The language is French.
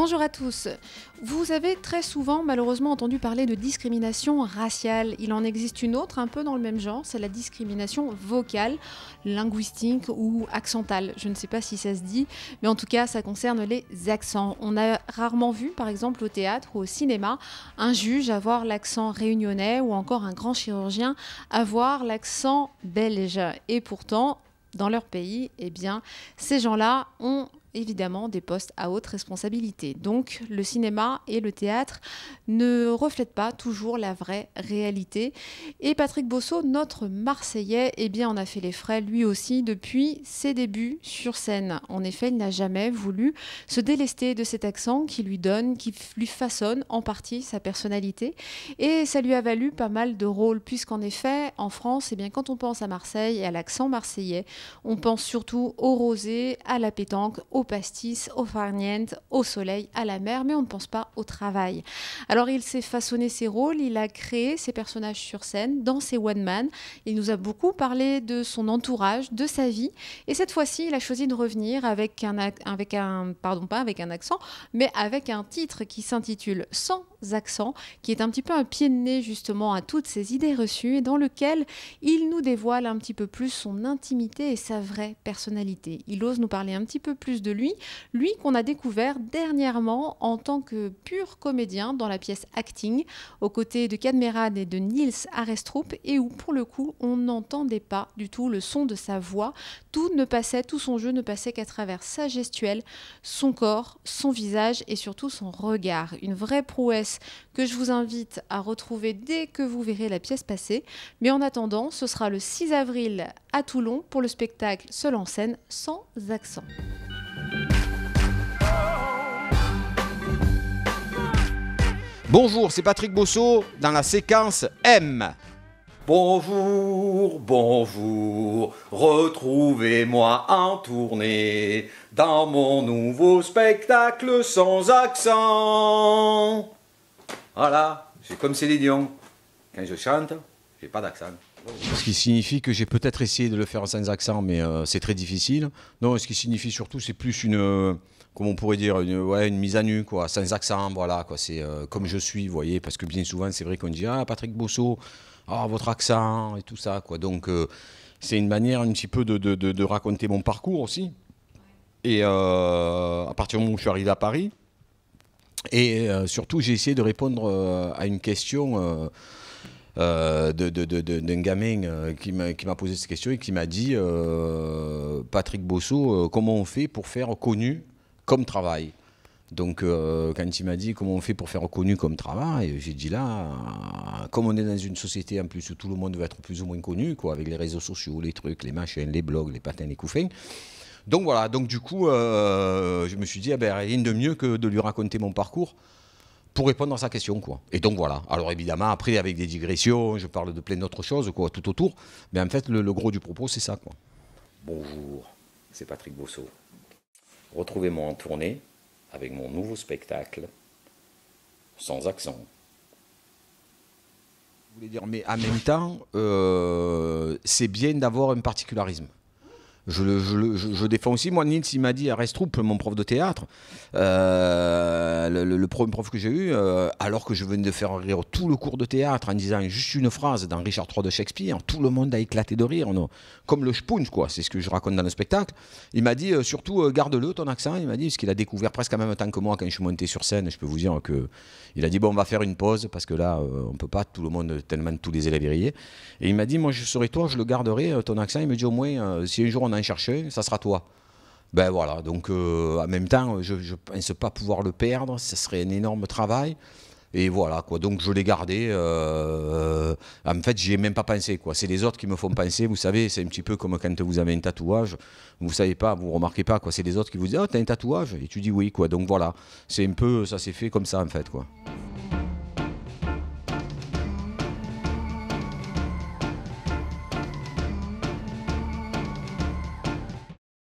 Bonjour à tous. Vous avez très souvent malheureusement entendu parler de discrimination raciale. Il en existe une autre un peu dans le même genre, c'est la discrimination vocale, linguistique ou accentale. Je ne sais pas si ça se dit, mais en tout cas ça concerne les accents. On a rarement vu par exemple au théâtre ou au cinéma un juge avoir l'accent réunionnais ou encore un grand chirurgien avoir l'accent belge. Et pourtant, dans leur pays, eh bien, ces gens-là ont évidemment des postes à haute responsabilité. Donc le cinéma et le théâtre ne reflètent pas toujours la vraie réalité. Et Patrick Bosso, notre Marseillais, eh bien, en a fait les frais lui aussi depuis ses débuts sur scène. En effet, il n'a jamais voulu se délester de cet accent qui lui donne, qui lui façonne en partie sa personnalité. Et ça lui a valu pas mal de rôles, puisqu'en effet, en France, eh bien, quand on pense à Marseille et à l'accent marseillais, on pense surtout au rosé, à la pétanque, au pastis, au farniente, au soleil, à la mer, mais on ne pense pas au travail. Alors il s'est façonné ses rôles, il a créé ses personnages sur scène, dans ses one-man. Il nous a beaucoup parlé de son entourage, de sa vie. Et cette fois-ci, il a choisi de revenir avec un, avec un, pardon, pas avec un accent, mais avec un titre qui s'intitule Sans accent, qui est un petit peu un pied de nez justement à toutes ces idées reçues et dans lequel il nous dévoile un petit peu plus son intimité et sa vraie personnalité. Il ose nous parler un petit peu plus de lui, lui qu'on a découvert dernièrement en tant que pur comédien dans la pièce Acting, aux côtés de Cadmeran et de Niels Arestrup, et où pour le coup on n'entendait pas du tout le son de sa voix, tout ne passait, tout son jeu ne passait qu'à travers sa gestuelle, son corps, son visage et surtout son regard. Une vraie prouesse que je vous invite à retrouver dès que vous verrez la pièce passer. Mais en attendant, ce sera le 6 avril à Toulon pour le spectacle Seul en scène sans accent. Bonjour, c'est Patrick Bosso dans la séquence M. Bonjour, bonjour, retrouvez-moi en tournée dans mon nouveau spectacle sans accent. Voilà, c'est comme Céline Dion. Quand je chante, j'ai pas d'accent. Ce qui signifie que j'ai peut-être essayé de le faire sans accent, mais euh, c'est très difficile. Non, ce qui signifie surtout, c'est plus une, euh, comment on pourrait dire, une, ouais, une mise à nu, quoi, sans accent, voilà, quoi. C'est euh, comme je suis, vous voyez, parce que bien souvent, c'est vrai qu'on dit, ah, Patrick Bosso, ah, votre accent, et tout ça, quoi. Donc, c'est une manière un petit peu de, de raconter mon parcours aussi. Et à partir du moment où je suis arrivé à Paris, et surtout, j'ai essayé de répondre à une question euh, d'un gamin euh, qui m'a posé cette question et qui m'a dit euh, Patrick Bosso, comment on fait pour faire connu comme travail donc, quand il m'a dit comment on fait pour faire connu comme travail, j'ai dit là, comme on est dans une société en plus où tout le monde veut être plus ou moins connu, quoi, avec les réseaux sociaux, les trucs, les machines, les blogs, les patins, les couffins. Donc voilà, donc du coup, je me suis dit, eh ben, rien de mieux que de lui raconter mon parcours pour répondre à sa question. Quoi. Et donc voilà. Alors évidemment, après, avec des digressions, je parle de plein d'autres choses quoi, tout autour. Mais en fait, le, gros du propos, c'est ça. Quoi. Bonjour, c'est Patrick bosseau Retrouvez-moi en tournée avec mon nouveau spectacle, sans accent. Je voulais dire, mais en même temps, euh, c'est bien d'avoir un particularisme. Je, le, je, je, défends aussi, moi, Nils, il m'a dit à restroupe mon prof de théâtre, euh, le, premier prof que j'ai eu, euh, alors que je venais de faire rire tout le cours de théâtre en disant juste une phrase dans Richard III de Shakespeare, tout le monde a éclaté de rire, comme le Spoon, quoi, c'est ce que je raconte dans le spectacle. Il m'a dit, euh, surtout, euh, garde-le ton accent, il m'a dit, parce qu'il a découvert presque en même temps que moi quand je suis monté sur scène, je peux vous dire que il a dit, bon, on va faire une pause, parce que là, on peut pas, tout le monde, tellement tous les élèves riaient. Et il m'a dit, moi, je serai toi, je le garderai, ton accent, il me dit, au moins, si un jour on en cherché ça sera toi. Ben voilà, donc euh, en même temps, je ne pense pas pouvoir le perdre, ce serait un énorme travail. Et voilà, quoi. Donc je l'ai gardé. Euh, en fait, j'ai ai même pas pensé, quoi. C'est les autres qui me font penser. Vous savez, c'est un petit peu comme quand vous avez un tatouage. Vous savez pas, vous remarquez pas, quoi. C'est les autres qui vous disent Oh, t'as un tatouage Et tu dis oui, quoi. Donc voilà, c'est un peu, ça s'est fait comme ça, en fait, quoi.